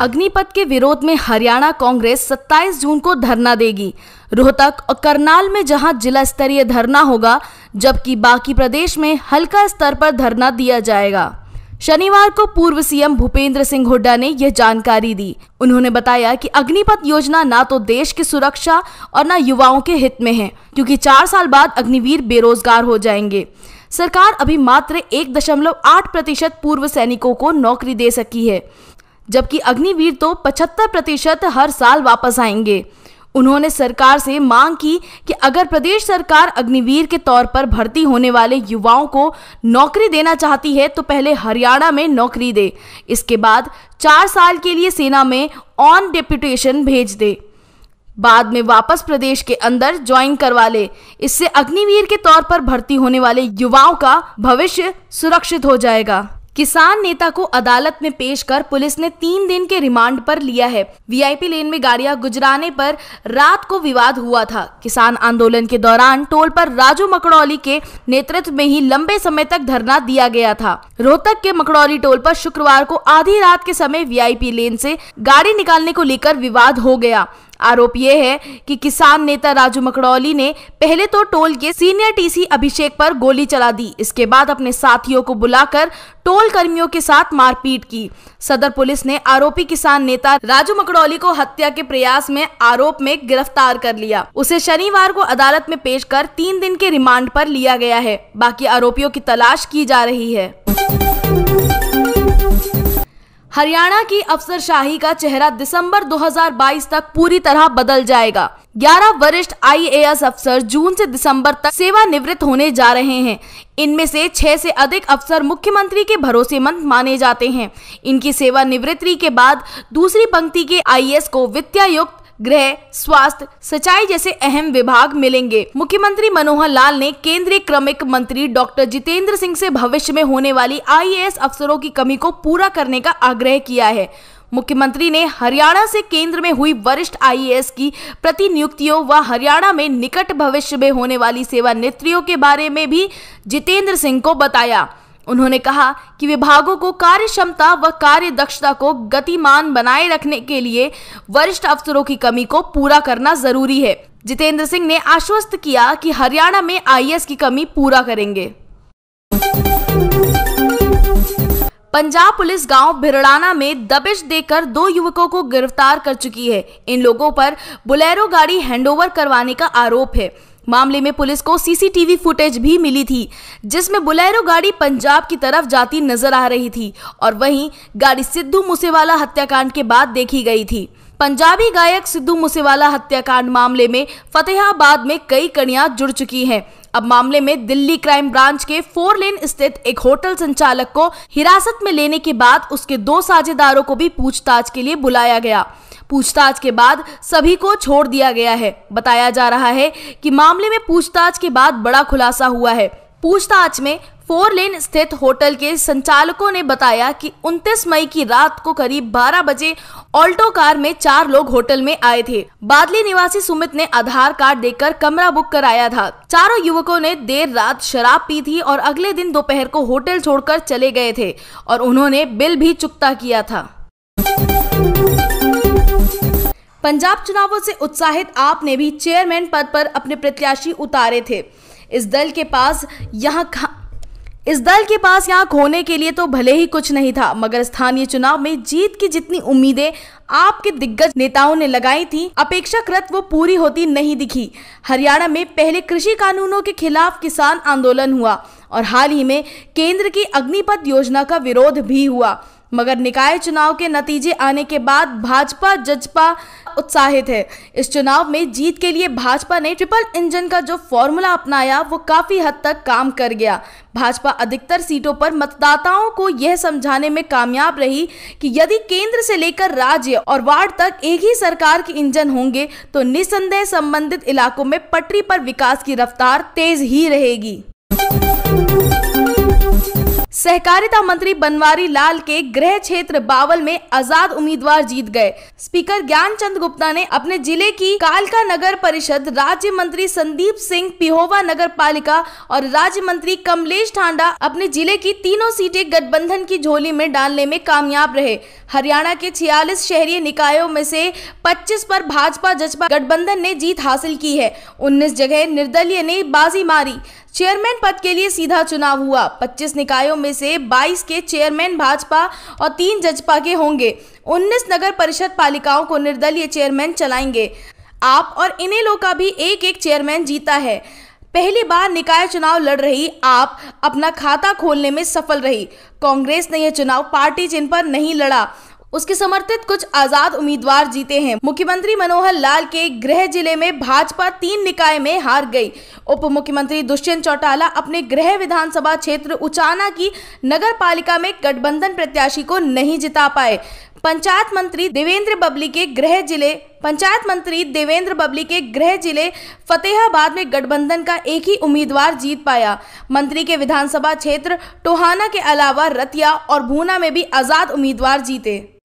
अग्निपथ के विरोध में हरियाणा कांग्रेस 27 जून को धरना देगी रोहतक और करनाल में जहां जिला स्तरीय धरना होगा जबकि बाकी प्रदेश में हल्का स्तर पर धरना दिया जाएगा शनिवार को पूर्व सीएम भूपेंद्र सिंह हुड्डा ने यह जानकारी दी उन्होंने बताया कि अग्निपथ योजना ना तो देश की सुरक्षा और ना युवाओं के हित में है क्योंकि चार साल बाद अग्निवीर बेरोजगार हो जाएंगे सरकार अभी मात्र एक दशमलव आठ प्रतिशत पूर्व सैनिकों को नौकरी दे सकी है जबकि अग्निवीर तो 75 प्रतिशत हर साल वापस आएंगे उन्होंने सरकार से मांग की कि अगर प्रदेश सरकार अग्निवीर के तौर पर भर्ती होने वाले युवाओं को नौकरी देना चाहती है तो पहले हरियाणा में नौकरी दे इसके बाद चार साल के लिए सेना में ऑन डेप्यूटेशन भेज दे बाद में वापस प्रदेश के अंदर ज्वाइन करवा ले इससे अग्निवीर के तौर पर भर्ती होने वाले युवाओं का भविष्य सुरक्षित हो जाएगा किसान नेता को अदालत में पेश कर पुलिस ने तीन दिन के रिमांड पर लिया है वीआईपी लेन में गाड़ियां गुजराने पर रात को विवाद हुआ था किसान आंदोलन के दौरान टोल पर राजू मकड़ौली के नेतृत्व में ही लंबे समय तक धरना दिया गया था रोहतक के मकड़ौली टोल पर शुक्रवार को आधी रात के समय वीआईपी लेन से गाड़ी निकालने को लेकर विवाद हो गया आरोप यह है कि किसान नेता राजू मकड़ौली ने पहले तो टोल के सीनियर टीसी अभिषेक पर गोली चला दी इसके बाद अपने साथियों को बुलाकर टोल कर्मियों के साथ मारपीट की सदर पुलिस ने आरोपी किसान नेता राजू मकड़ौली को हत्या के प्रयास में आरोप में गिरफ्तार कर लिया उसे शनिवार को अदालत में पेश कर तीन दिन के रिमांड पर लिया गया है बाकी आरोपियों की तलाश की जा रही है हरियाणा की अफसरशाही का चेहरा दिसंबर 2022 तक पूरी तरह बदल जाएगा 11 वरिष्ठ आईएएस अफसर जून से दिसंबर तक सेवानिवृत्त होने जा रहे हैं इनमें से छह से अधिक अफसर मुख्यमंत्री के भरोसेमंद माने जाते हैं इनकी सेवानिवृत्ति के बाद दूसरी पंक्ति के आईएएस को वित्तायुक्त गृह स्वास्थ्य सिंचाई जैसे अहम विभाग मिलेंगे मुख्यमंत्री मनोहर लाल ने केंद्रीय क्रमिक मंत्री डॉक्टर जितेंद्र सिंह से भविष्य में होने वाली आईएएस अफसरों की कमी को पूरा करने का आग्रह किया है मुख्यमंत्री ने हरियाणा से केंद्र में हुई वरिष्ठ आईएएस की प्रतिनियुक्तियों व हरियाणा में निकट भविष्य में होने वाली सेवा नेत्रियों के बारे में भी जितेंद्र सिंह को बताया उन्होंने कहा कि विभागों को कार्य क्षमता व कार्य दक्षता को गतिमान बनाए रखने के लिए वरिष्ठ अफसरों की कमी को पूरा करना जरूरी है जितेंद्र सिंह ने आश्वस्त किया कि हरियाणा में आई की कमी पूरा करेंगे पंजाब पुलिस गांव भिरड़ाना में दबिश देकर दो युवकों को गिरफ्तार कर चुकी है इन लोगों पर बुलेरो गाड़ी हैंडओवर करवाने का आरोप है मामले में पुलिस को सीसीटीवी फुटेज भी मिली थी जिसमें बुलेरो गाड़ी पंजाब की तरफ जाती नजर आ रही थी और वहीं गाड़ी सिद्धू मूसेवाला हत्याकांड के बाद देखी गई थी पंजाबी गायक सिद्धू मूसेवाला हत्याकांड मामले में फतेहाबाद में कई कड़ियां जुड़ चुकी हैं अब मामले में दिल्ली क्राइम ब्रांच के फोर लेन स्थित एक होटल संचालक को हिरासत में लेने के बाद उसके दो साझेदारों को भी पूछताछ के लिए बुलाया गया पूछताछ के बाद सभी को छोड़ दिया गया है बताया जा रहा है कि मामले में पूछताछ के बाद बड़ा खुलासा हुआ है पूछताछ में फोर लेन स्थित होटल के संचालकों ने बताया कि 29 मई की रात को करीब 12 बजे ऑल्टो कार में चार लोग होटल में आए थे बादली निवासी सुमित ने आधार कार्ड देकर कमरा बुक कराया था चारों युवकों ने देर रात शराब पी थी और अगले दिन दोपहर को होटल छोड़कर चले गए थे और उन्होंने बिल भी चुकता किया था पंजाब चुनावों से उत्साहित आप ने भी चेयरमैन पद पर अपने प्रत्याशी उतारे थे इस दल के पास यहाँ इस दल के पास यहाँ खोने के लिए तो भले ही कुछ नहीं था मगर स्थानीय चुनाव में जीत की जितनी उम्मीदें आपके दिग्गज नेताओं ने लगाई थी अपेक्षाकृत वो पूरी होती नहीं दिखी हरियाणा में पहले कृषि कानूनों के खिलाफ किसान आंदोलन हुआ और हाल ही में केंद्र की अग्निपथ योजना का विरोध भी हुआ मगर निकाय चुनाव के नतीजे आने के बाद भाजपा जजपा उत्साहित है इस चुनाव में जीत के लिए भाजपा ने ट्रिपल इंजन का जो फॉर्मूला अपनाया वो काफी हद तक काम कर गया भाजपा अधिकतर सीटों पर मतदाताओं को यह समझाने में कामयाब रही कि यदि केंद्र से लेकर राज्य और वार्ड तक एक ही सरकार के इंजन होंगे तो निसंदेह संबंधित इलाकों में पटरी पर विकास की रफ्तार तेज ही रहेगी सहकारिता मंत्री बनवारी लाल के गृह क्षेत्र बावल में आजाद उम्मीदवार जीत गए स्पीकर ज्ञान चंद गुप्ता ने अपने जिले की कालका नगर परिषद राज्य मंत्री संदीप सिंह पिहोवा नगर पालिका और राज्य मंत्री कमलेश ठांडा अपने जिले की तीनों सीटें गठबंधन की झोली में डालने में कामयाब रहे हरियाणा के छियालीस शहरी निकायों में से 25 पर भाजपा जजपा गठबंधन ने जीत हासिल की है 19 जगह निर्दलीय ने बाजी मारी चेयरमैन पद के लिए सीधा चुनाव हुआ 25 निकायों में से 22 के चेयरमैन भाजपा और तीन जजपा के होंगे 19 नगर परिषद पालिकाओं को निर्दलीय चेयरमैन चलाएंगे आप और लोग का भी एक एक चेयरमैन जीता है पहली बार निकाय चुनाव लड़ रही आप अपना खाता खोलने में सफल रही कांग्रेस ने यह चुनाव पार्टी चिन्ह पर नहीं लड़ा उसके समर्थित कुछ आजाद उम्मीदवार जीते हैं मुख्यमंत्री मनोहर लाल के गृह जिले में भाजपा तीन निकाय में हार गई उप मुख्यमंत्री दुष्यंत चौटाला अपने गृह विधानसभा क्षेत्र उचाना की नगर पालिका में गठबंधन प्रत्याशी को नहीं जिता पाए पंचायत मंत्री देवेंद्र बबली के गृह जिले पंचायत मंत्री देवेंद्र बबली के गृह जिले फतेहाबाद में गठबंधन का एक ही उम्मीदवार जीत पाया मंत्री के विधानसभा क्षेत्र टोहाना के अलावा रतिया और भूना में भी आजाद उम्मीदवार जीते